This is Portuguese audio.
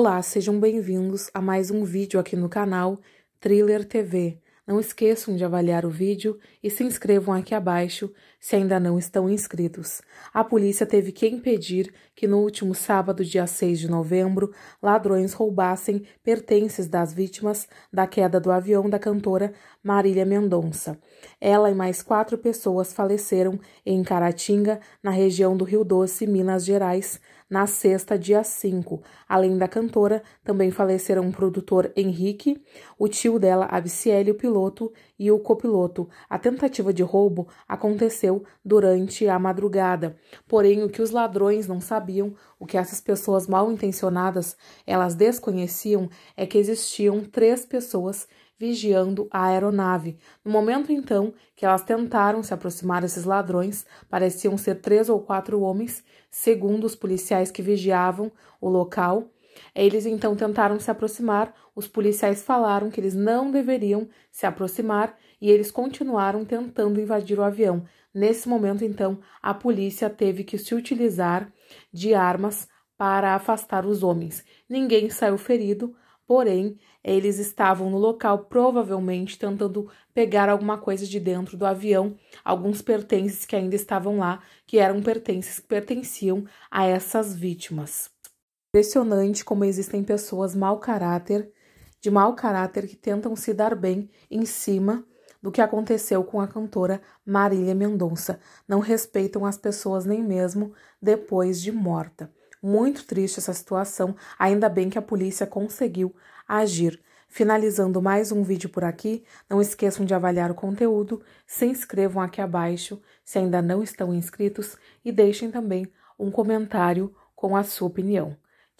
Olá, sejam bem-vindos a mais um vídeo aqui no canal Thriller TV. Não esqueçam de avaliar o vídeo e se inscrevam aqui abaixo se ainda não estão inscritos. A polícia teve que impedir que no último sábado, dia 6 de novembro, ladrões roubassem pertences das vítimas da queda do avião da cantora Marília Mendonça. Ela e mais quatro pessoas faleceram em Caratinga, na região do Rio Doce, Minas Gerais, na sexta, dia 5. Além da cantora, também faleceram o produtor Henrique, o tio dela, Abiciélio, o piloto piloto e o copiloto. A tentativa de roubo aconteceu durante a madrugada. Porém, o que os ladrões não sabiam, o que essas pessoas mal intencionadas elas desconheciam, é que existiam três pessoas vigiando a aeronave. No momento então que elas tentaram se aproximar desses ladrões, pareciam ser três ou quatro homens, segundo os policiais que vigiavam o local. Eles então tentaram se aproximar, os policiais falaram que eles não deveriam se aproximar e eles continuaram tentando invadir o avião. Nesse momento, então, a polícia teve que se utilizar de armas para afastar os homens. Ninguém saiu ferido, porém, eles estavam no local provavelmente tentando pegar alguma coisa de dentro do avião, alguns pertences que ainda estavam lá, que eram pertences que pertenciam a essas vítimas impressionante como existem pessoas mau caráter, de mau caráter que tentam se dar bem em cima do que aconteceu com a cantora Marília Mendonça. Não respeitam as pessoas nem mesmo depois de morta. Muito triste essa situação, ainda bem que a polícia conseguiu agir. Finalizando mais um vídeo por aqui, não esqueçam de avaliar o conteúdo, se inscrevam aqui abaixo se ainda não estão inscritos e deixem também um comentário com a sua opinião.